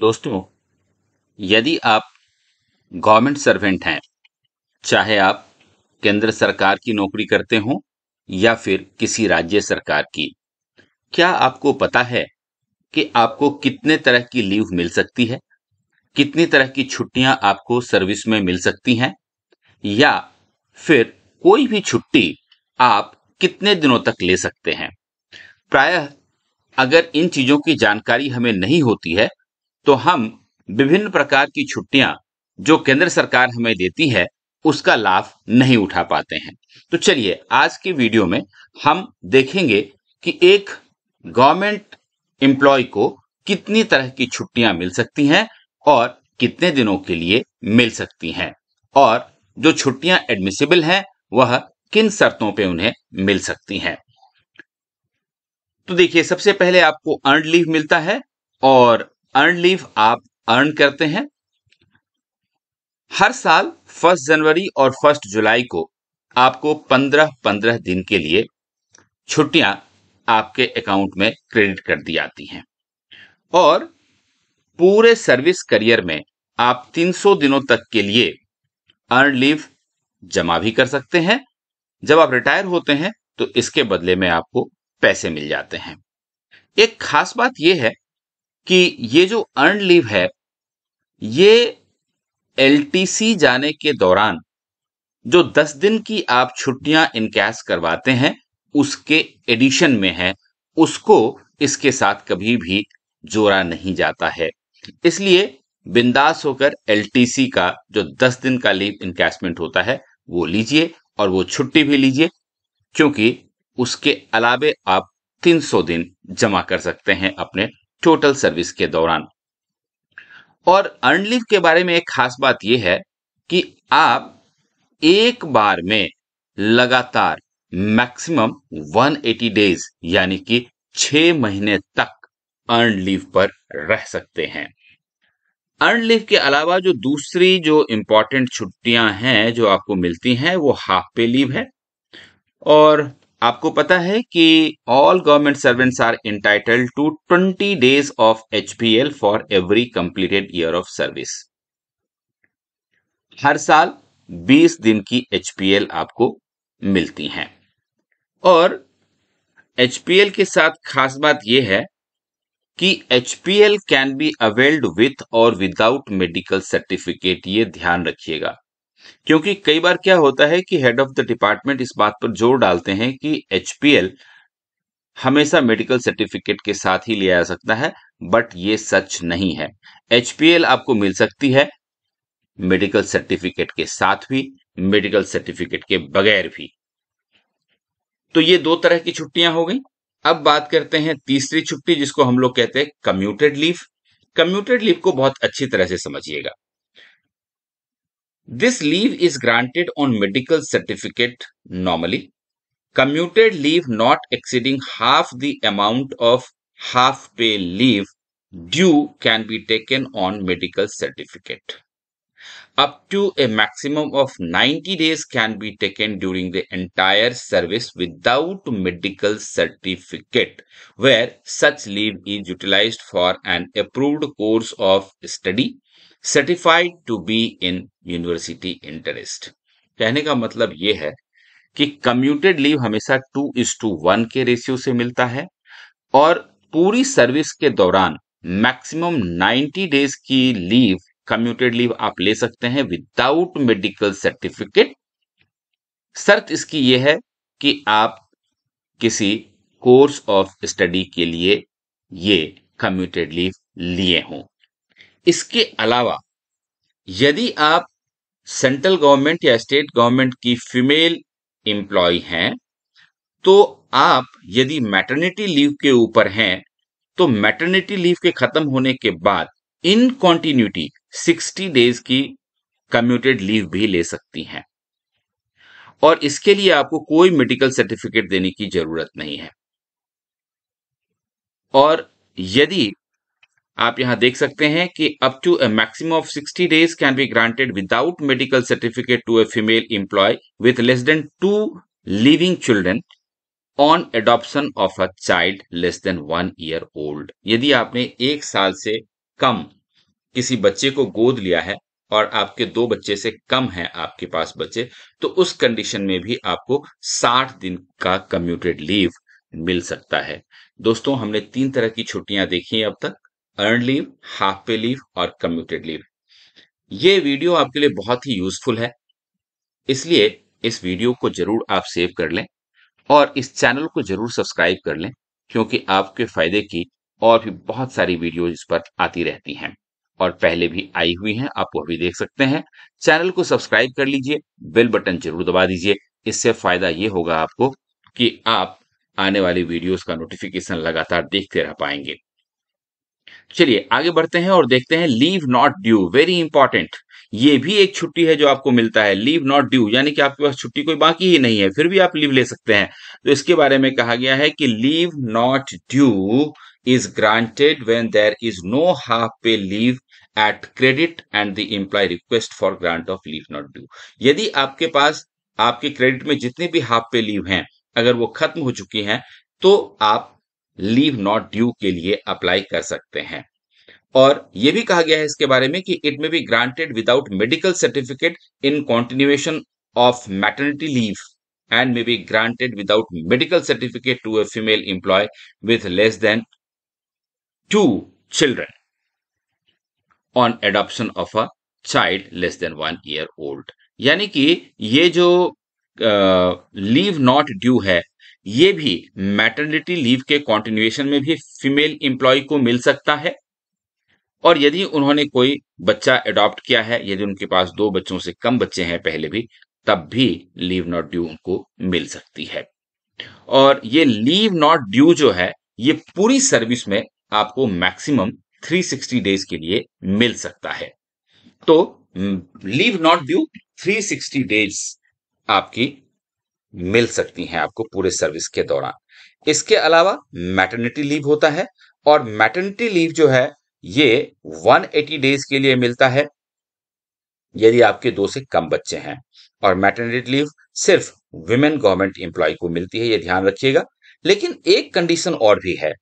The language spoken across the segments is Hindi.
दोस्तों यदि आप गवर्नमेंट सर्वेंट हैं चाहे आप केंद्र सरकार की नौकरी करते हो या फिर किसी राज्य सरकार की क्या आपको पता है कि आपको कितने तरह की लीव मिल सकती है कितनी तरह की छुट्टियां आपको सर्विस में मिल सकती हैं या फिर कोई भी छुट्टी आप कितने दिनों तक ले सकते हैं प्रायः अगर इन चीजों की जानकारी हमें नहीं होती है तो हम विभिन्न प्रकार की छुट्टियां जो केंद्र सरकार हमें देती है उसका लाभ नहीं उठा पाते हैं तो चलिए आज की वीडियो में हम देखेंगे कि एक गवर्नमेंट एम्प्लॉय को कितनी तरह की छुट्टियां मिल सकती हैं और कितने दिनों के लिए मिल सकती हैं और जो छुट्टियां एडमिसिबल हैं वह किन शर्तों पे उन्हें मिल सकती हैं तो देखिए सबसे पहले आपको अर्न लीव मिलता है और अर्न लीव आप अर्न करते हैं हर साल फर्स्ट जनवरी और फर्स्ट जुलाई को आपको पंद्रह पंद्रह दिन के लिए छुट्टियां आपके अकाउंट में क्रेडिट कर दी जाती हैं और पूरे सर्विस करियर में आप 300 दिनों तक के लिए अर्न लीव जमा भी कर सकते हैं जब आप रिटायर होते हैं तो इसके बदले में आपको पैसे मिल जाते हैं एक खास बात यह है कि ये जो अर्न लीव है ये एलटीसी जाने के दौरान जो दस दिन की आप छुट्टियां इनकैश करवाते हैं उसके एडिशन में है उसको इसके साथ कभी भी जोड़ा नहीं जाता है इसलिए बिंदास होकर एलटीसी का जो दस दिन का लीव इनकैशमेंट होता है वो लीजिए और वो छुट्टी भी लीजिए क्योंकि उसके अलावे आप 300 दिन जमा कर सकते हैं अपने टोटल सर्विस के दौरान और अर्न लीव के बारे में एक खास बात यह है कि आप एक बार में लगातार मैक्सिमम 180 डेज यानी कि छह महीने तक अर्न लीव पर रह सकते हैं अर्न लीव के अलावा जो दूसरी जो इंपॉर्टेंट छुट्टियां हैं जो आपको मिलती हैं वो हाफ पे लीव है और आपको पता है कि all government servants are entitled to twenty days of H L for every completed year of service हर साल 20 दिन की एच पी एल आपको मिलती हैं और एच पी एल के साथ खास बात यह है कि H P L can be availed with और विदाउट मेडिकल सर्टिफिकेट ये ध्यान रखिएगा क्योंकि कई बार क्या होता है कि हेड ऑफ द डिपार्टमेंट इस बात पर जोर डालते हैं कि एचपीएल हमेशा मेडिकल सर्टिफिकेट के साथ ही लिया जा सकता है बट ये सच नहीं है एचपीएल आपको मिल सकती है मेडिकल सर्टिफिकेट के साथ भी मेडिकल सर्टिफिकेट के बगैर भी तो ये दो तरह की छुट्टियां हो गई अब बात करते हैं तीसरी छुट्टी जिसको हम लोग कहते हैं कम्यूटेड लीव कम्यूटेड लीव को बहुत अच्छी तरह से समझिएगा This leave is granted on medical certificate normally. Commuted leave not exceeding half the amount of half pay leave due can be taken on medical certificate. Up to a maximum of 90 days can be taken during the entire service without medical certificate where such leave is utilized for an approved course of study certified to be in university interest कहने का मतलब यह है कि कम्यूटेड लीव हमेशा टू इज टू वन के रेशियो से मिलता है और पूरी सर्विस के दौरान मैक्सिमम 90 डेज की लीव कम्यूटेड लीव आप ले सकते हैं विदाउट मेडिकल सर्टिफिकेट शर्त इसकी यह है कि आप किसी कोर्स ऑफ स्टडी के लिए ये कम्यूटेड लीव लिए हों इसके अलावा यदि आप सेंट्रल गवर्नमेंट या स्टेट गवर्नमेंट की फीमेल एम्प्लॉय हैं तो आप यदि मैटरनिटी लीव के ऊपर हैं तो मैटरनिटी लीव के खत्म होने के बाद इन कॉन्टिन्यूटी सिक्सटी डेज की कम्यूटेड लीव भी ले सकती हैं और इसके लिए आपको कोई मेडिकल सर्टिफिकेट देने की जरूरत नहीं है और यदि आप यहां देख सकते हैं कि up to a maximum of 60 days can be granted without medical certificate to a female employee with less than two living children on adoption of a child less than one year old यदि आपने एक साल से कम किसी बच्चे को गोद लिया है और आपके दो बच्चे से कम है आपके पास बच्चे तो उस कंडीशन में भी आपको 60 दिन का कम्यूटेड लीव मिल सकता है दोस्तों हमने तीन तरह की छुट्टियां देखी अब तक earn leave half pay leave और कम्यूटेड लीव ये वीडियो आपके लिए बहुत ही यूजफुल है इसलिए इस वीडियो को जरूर आप सेव कर लें और इस चैनल को जरूर सब्सक्राइब कर लें क्योंकि आपके फायदे की और भी बहुत सारी वीडियो इस पर आती रहती हैं और पहले भी आई हुई हैं आप वह भी देख सकते हैं चैनल को सब्सक्राइब कर लीजिए बेल बटन जरूर दबा दीजिए इससे फायदा ये होगा आपको कि आप आने वाली वीडियोस का नोटिफिकेशन लगातार देखते रह पाएंगे चलिए आगे बढ़ते हैं और देखते हैं leave not due very important ये भी एक छुट्टी है जो आपको मिलता है लीव नॉट ड्यू यानी कि आपके पास छुट्टी कोई बाकी ही नहीं है फिर भी आप लीव ले सकते हैं तो इसके बारे में कहा गया है कि leave not due is granted when there is no half pay leave at credit and the employee request for grant of leave not due यदि आपके पास आपके क्रेडिट में जितनी भी हाफ पे लीव हैं अगर वो खत्म हो चुकी हैं तो आप लीव नॉट ड्यू के लिए अप्लाई कर सकते हैं और यह भी कहा गया है इसके बारे में कि it may be granted without medical certificate in continuation of maternity leave and may be granted without medical certificate to a female employee with less than two children on adoption of a child less than one year old यानी कि ये जो लीव नॉट ड्यू है ये भी मैटर्निटी लीव के कॉन्टिन्यूएशन में भी फीमेल इंप्लॉय को मिल सकता है और यदि उन्होंने कोई बच्चा एडॉप्ट किया है यदि उनके पास दो बच्चों से कम बच्चे हैं पहले भी तब भी लीव नॉट ड्यू उनको मिल सकती है और ये लीव नॉट ड्यू जो है ये पूरी सर्विस में आपको मैक्सिमम 360 डेज के लिए मिल सकता है तो लीव नॉट ड्यू 360 डेज आपकी मिल सकती हैं आपको पूरे सर्विस के दौरान इसके अलावा मैटर्निटी लीव होता है और मैटर्निटी लीव जो है ये 180 डेज के लिए मिलता है यदि आपके दो से कम बच्चे हैं और मैटर्निटी लीव सिर्फ वुमेन गवर्नमेंट एम्प्लॉय को मिलती है ये ध्यान रखिएगा लेकिन एक कंडीशन और भी है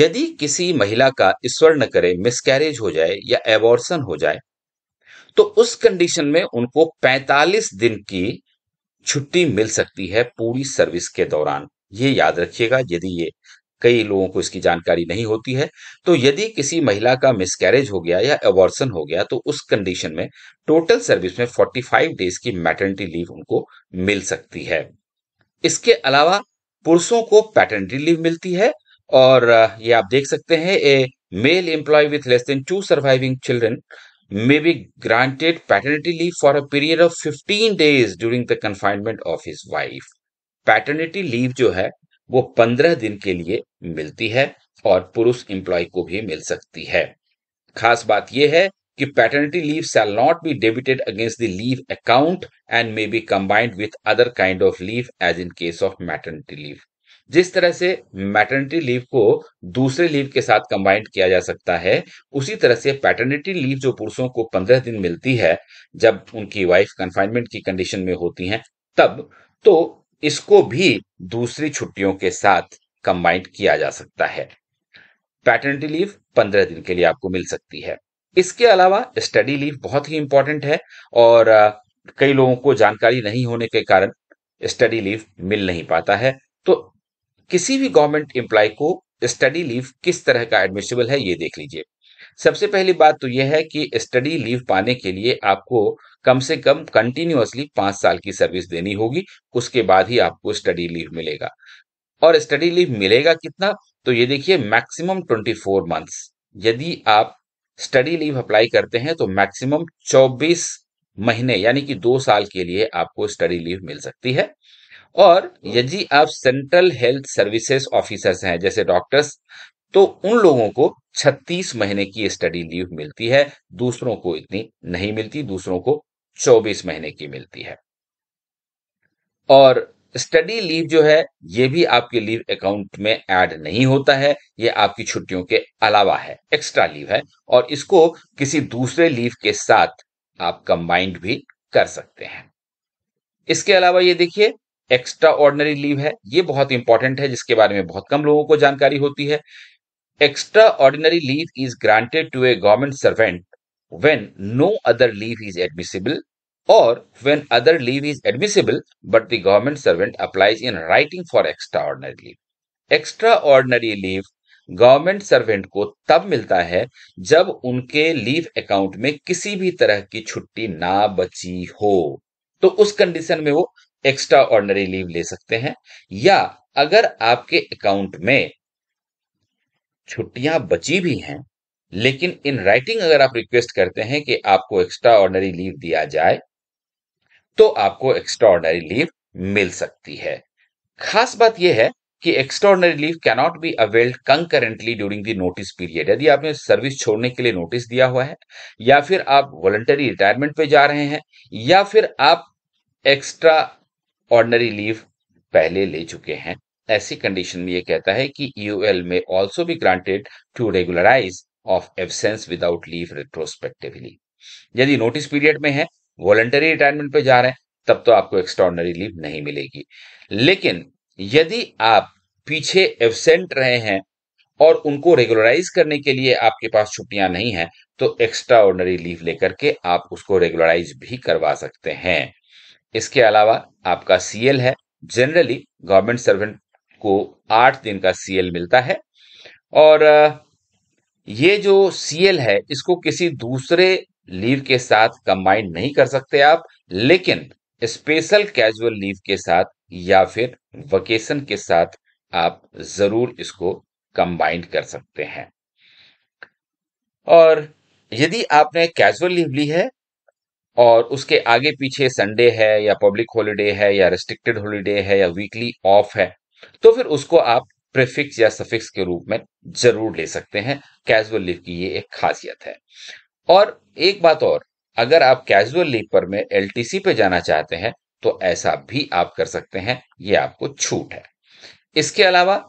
यदि किसी महिला का ईश्वर न करे मिसकैरेज हो जाए या एवॉर्सन हो जाए तो उस कंडीशन में उनको 45 दिन की छुट्टी मिल सकती है पूरी सर्विस के दौरान ये याद रखिएगा यदि ये कई लोगों को इसकी जानकारी नहीं होती है तो यदि किसी महिला का मिसकैरेज हो गया या एवॉर्सन हो गया तो उस कंडीशन में टोटल सर्विस में 45 डेज की मैटर्निटी लीव उनको मिल सकती है इसके अलावा पुरुषों को पैटर्निटी लीव मिलती है और ये आप देख सकते हैं a male employee with less than two surviving children may be granted paternity leave for a period of 15 days during the confinement of his wife. Paternity leave जो है वो 15 दिन के लिए मिलती है और पुरुष employee को भी मिल सकती है. खास बात ये है कि paternity leave shall not be debited against the leave account and may be combined with other kind of leave as in case of maternity leave. जिस तरह से मैटर्निटी लीव को दूसरे लीव के साथ कंबाइंड किया जा सकता है उसी तरह से पैटर्निटी लीव जो पुरुषों को पंद्रह दिन मिलती है जब उनकी वाइफ कन्फाइनमेंट की कंडीशन में होती हैं तब तो इसको भी दूसरी छुट्टियों के साथ कंबाइंड किया जा सकता है पैटर्निटी लीव पंद्रह दिन के लिए आपको मिल सकती है इसके अलावा स्टडी लीव बहुत ही इंपॉर्टेंट है और कई लोगों को जानकारी नहीं होने के कारण स्टडी लीव मिल नहीं पाता है तो किसी भी गवर्नमेंट एम्प्लॉय को स्टडी लीव किस तरह का एडमिशिबल है ये देख लीजिए सबसे पहली बात तो यह है कि स्टडी लीव पाने के लिए आपको कम से कम कंटिन्यूसली पांच साल की सर्विस देनी होगी उसके बाद ही आपको स्टडी लीव मिलेगा और स्टडी लीव मिलेगा कितना तो ये देखिए मैक्सिमम 24 मंथ्स यदि आप स्टडी लीव अप्लाई करते हैं तो मैक्सिमम 24 महीने यानी कि दो साल के लिए आपको स्टडी लीव मिल सकती है और यदि आप सेंट्रल हेल्थ सर्विसेज ऑफिसर्स हैं जैसे डॉक्टर्स तो उन लोगों को 36 महीने की स्टडी लीव मिलती है दूसरों को इतनी नहीं मिलती दूसरों को 24 महीने की मिलती है और स्टडी लीव जो है ये भी आपके लीव अकाउंट में ऐड नहीं होता है ये आपकी छुट्टियों के अलावा है एक्स्ट्रा लीव है और इसको किसी दूसरे लीव के साथ आप कंबाइंड भी कर सकते हैं इसके अलावा ये देखिए एक्स्ट्रा ऑर्डनरी लीव है ये बहुत इंपॉर्टेंट है जिसके बारे में बहुत कम लोगों को जानकारी होती है extraordinary leave is granted to a government servant when no other leave is admissible और when other leave is admissible but the government servant applies in writing for extraordinary leave extraordinary leave government servant को तब मिलता है जब उनके लीव अकाउंट में किसी भी तरह की छुट्टी ना बची हो तो उस कंडीशन में वो एक्स्ट्रा ऑर्डनरी लीव ले सकते हैं या अगर आपके अकाउंट में छुट्टियां बची भी हैं लेकिन इन राइटिंग अगर आप रिक्वेस्ट करते हैं कि आपको एक्स्ट्रा ऑर्डनरी लीव दिया जाए तो आपको एक्स्ट्रा ऑर्डनरी लीव मिल सकती है खास बात यह है कि extraordinary leave cannot be availed concurrently during the notice period यदि आपने सर्विस छोड़ने के लिए नोटिस दिया हुआ है या फिर आप वॉलंटरी रिटायरमेंट पे जा रहे हैं या फिर आप एक्स्ट्रा ऑर्डनरी लीव पहले ले चुके हैं ऐसी कंडीशन में यह कहता है कि यूएल e में ऑल्सो भी granted to regularise of absence without leave retrospectively यदि नोटिस पीरियड में है वॉलंटरी रिटायरमेंट पे जा रहे हैं तब तो आपको एक्स्ट्रॉर्डनरी लीव नहीं मिलेगी लेकिन यदि आप पीछे एबसेंट रहे हैं और उनको रेगुलराइज करने के लिए आपके पास छुट्टियां नहीं है तो एक्स्ट्रा ऑर्डनरी लीव लेकर के आप उसको रेगुलराइज भी करवा सकते हैं इसके अलावा आपका सीएल है जनरली गवर्नमेंट सर्वेंट को आठ दिन का सीएल मिलता है और ये जो सीएल है इसको किसी दूसरे लीव के साथ कंबाइन नहीं कर सकते आप लेकिन स्पेशल कैजुअल लीव के साथ या फिर वकेशन के साथ आप जरूर इसको कंबाइंड कर सकते हैं और यदि आपने कैजुअल लीव ली है और उसके आगे पीछे संडे है या पब्लिक हॉलीडे है या रेस्ट्रिक्टेड हॉलीडे है या वीकली ऑफ है तो फिर उसको आप प्रिफिक्स या सफिक्स के रूप में जरूर ले सकते हैं कैजुअल लीव की ये एक खासियत है और एक बात और अगर आप कैजुअल लीव पर में एलटीसी पे जाना चाहते हैं तो ऐसा भी आप कर सकते हैं ये आपको छूट है इसके अलावा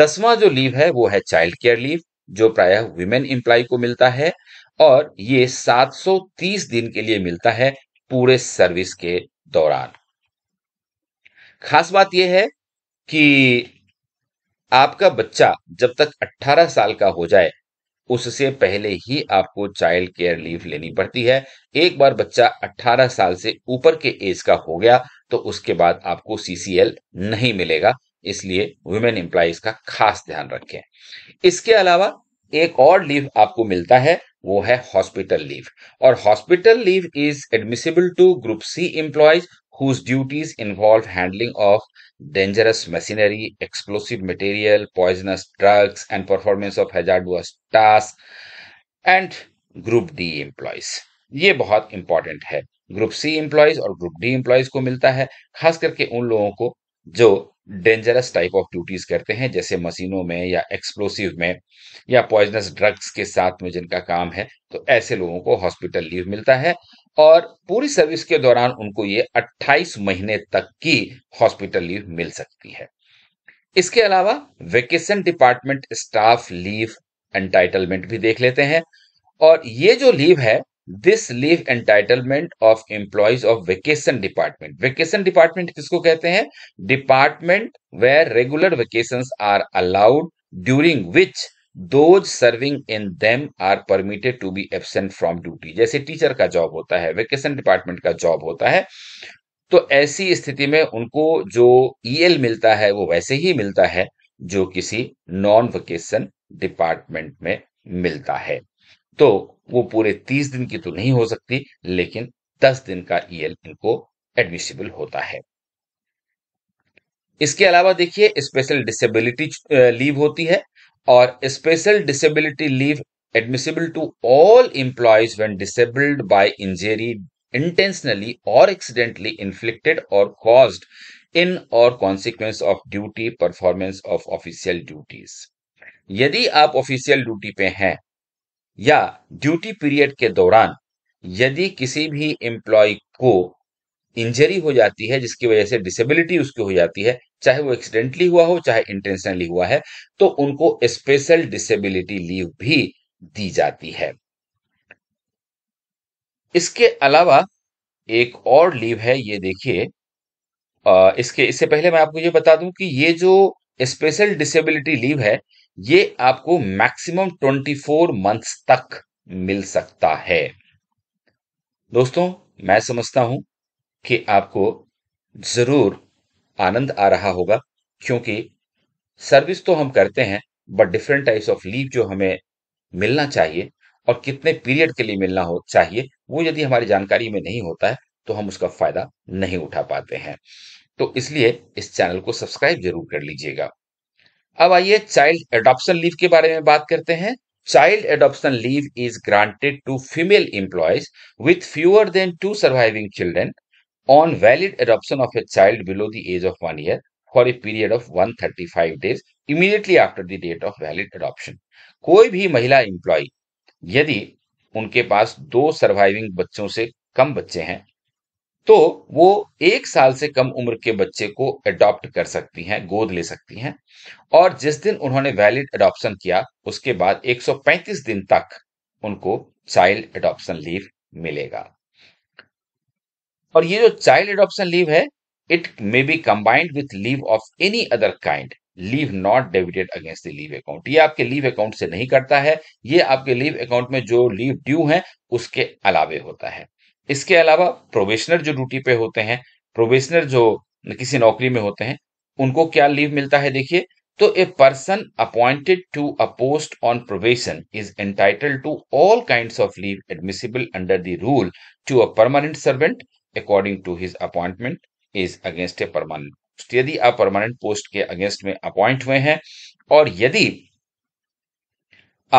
दसवां जो लीव है वो है चाइल्ड केयर लीव जो प्रायः वुमेन इंप्लाई को मिलता है और ये 730 दिन के लिए मिलता है पूरे सर्विस के दौरान खास बात यह है कि आपका बच्चा जब तक 18 साल का हो जाए उससे पहले ही आपको चाइल्ड केयर लीव लेनी पड़ती है एक बार बच्चा 18 साल से ऊपर के एज का हो गया तो उसके बाद आपको सीसीएल नहीं मिलेगा इसलिए वुमेन एम्प्लाईज का खास ध्यान रखें इसके अलावा एक और लीव आपको मिलता है वो है हॉस्पिटल लीव और hospital leave is admissible to group C employees whose duties involve handling of dangerous machinery explosive material poisonous drugs and performance of hazardous task and group D employees ये बहुत इंपॉर्टेंट है ग्रुप सी एम्प्लॉयज और ग्रुप डी एम्प्लॉयज को मिलता है खास करके उन लोगों को जो डेंजरस टाइप ऑफ ड्यूटीज करते हैं जैसे मशीनों में या एक्सप्लोसिव में या पॉइजनस ड्रग्स के साथ में जिनका काम है तो ऐसे लोगों को हॉस्पिटल लीव मिलता है और पूरी सर्विस के दौरान उनको ये 28 महीने तक की हॉस्पिटल लीव मिल सकती है इसके अलावा vacation department staff leave entitlement भी देख लेते हैं और ये जो लीव है this leave entitlement of employees of vacation department vacation department किसको कहते हैं department where regular vacation are allowed during which those serving in them are permitted to be absent from duty जैसे टीचर का जॉब होता है वेकेशन डिपार्टमेंट का जॉब होता है तो ऐसी स्थिति में उनको जो ई e एल मिलता है वो वैसे ही मिलता है जो किसी नॉन वेकेशन डिपार्टमेंट में मिलता है तो वो पूरे तीस दिन की तो नहीं हो सकती लेकिन दस दिन का ईएल e इनको एडमिसिबल होता है इसके अलावा देखिए स्पेशल डिसेबिलिटी लीव होती है और special disability leave admissible to all employees when disabled by injury intentionally और एक्सीडेंटली इन्फ्लिक्टेड और कॉज्ड इन और consequence of duty performance of official duties यदि आप ऑफिशियल ड्यूटी पे हैं या ड्यूटी पीरियड के दौरान यदि किसी भी एम्प्लॉय को इंजरी हो जाती है जिसकी वजह से डिसेबिलिटी उसकी हो जाती है चाहे वो एक्सीडेंटली हुआ हो चाहे इंटेंशनली हुआ है तो उनको स्पेशल डिसेबिलिटी लीव भी दी जाती है इसके अलावा एक और लीव है ये देखिए इसके इससे पहले मैं आपको ये बता दूं कि ये जो स्पेशल डिसेबिलिटी लीव है ये आपको मैक्सिमम 24 मंथ्स तक मिल सकता है दोस्तों मैं समझता हूं कि आपको जरूर आनंद आ रहा होगा क्योंकि सर्विस तो हम करते हैं but different types of leave जो हमें मिलना चाहिए और कितने पीरियड के लिए मिलना हो चाहिए वो यदि हमारी जानकारी में नहीं होता है तो हम उसका फायदा नहीं उठा पाते हैं तो इसलिए इस चैनल को सब्सक्राइब जरूर कर लीजिएगा अब आइए चाइल्ड एडॉप्शन लीव के बारे में बात करते हैं child adoption leave is granted to female employees with fewer than two surviving children on valid adoption of a child below the age of one year for a period of one thirty five days immediately after the date of valid adoption कोई भी महिला इंप्लॉय यदि उनके पास दो सर्वाइविंग बच्चों से कम बच्चे हैं तो वो एक साल से कम उम्र के बच्चे को अडॉप्ट कर सकती हैं गोद ले सकती हैं और जिस दिन उन्होंने वैलिड अडॉप्शन किया उसके बाद 135 दिन तक उनको चाइल्ड अडॉप्शन लीव मिलेगा और ये जो चाइल्ड अडॉप्शन लीव है it may be combined with leave of any other kind leave not debited against the leave account ये आपके लीव अकाउंट से नहीं करता है ये आपके लीव अकाउंट में जो लीव ड्यू है उसके अलावे होता है इसके अलावा प्रोबेशनर जो ड्यूटी पे होते हैं प्रोबेशनर जो किसी नौकरी में होते हैं उनको क्या लीव मिलता है देखिए तो a person appointed to a post on probation is entitle to all kind of leave admissible under the rule to a permanent servant according to his appointment is against a permanent post यदि आप परमानेंट पोस्ट के अगेंस्ट में अपॉइंट हुए हैं और यदि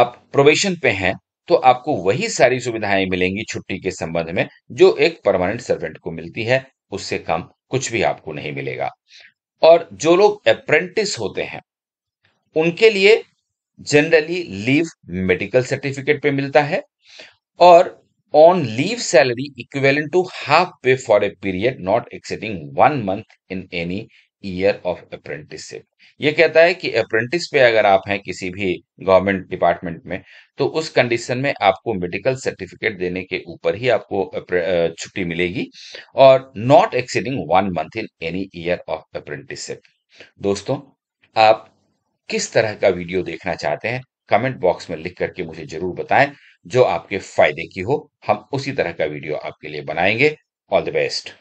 आप प्रोबेशन पे हैं तो आपको वही सारी सुविधाएं मिलेंगी छुट्टी के संबंध में जो एक परमानेंट सर्वेंट को मिलती है उससे कम कुछ भी आपको नहीं मिलेगा और जो लोग अप्रेंटिस होते हैं उनके लिए जनरली लीव मेडिकल सर्टिफिकेट पे मिलता है और on leave salary equivalent to half pay for a period not exceeding one month in any year of apprenticeship ये कहता है कि अप्रेंटिस पे अगर आप हैं किसी भी गवर्नमेंट डिपार्टमेंट में तो उस कंडीशन में आपको मेडिकल सर्टिफिकेट देने के ऊपर ही आपको छुट्टी मिलेगी और not exceeding one month in any year of apprenticeship दोस्तों आप किस तरह का वीडियो देखना चाहते हैं कमेंट बॉक्स में लिख करके मुझे जरूर बताएं जो आपके फायदे की हो हम उसी तरह का वीडियो आपके लिए बनाएंगे ऑल द बेस्ट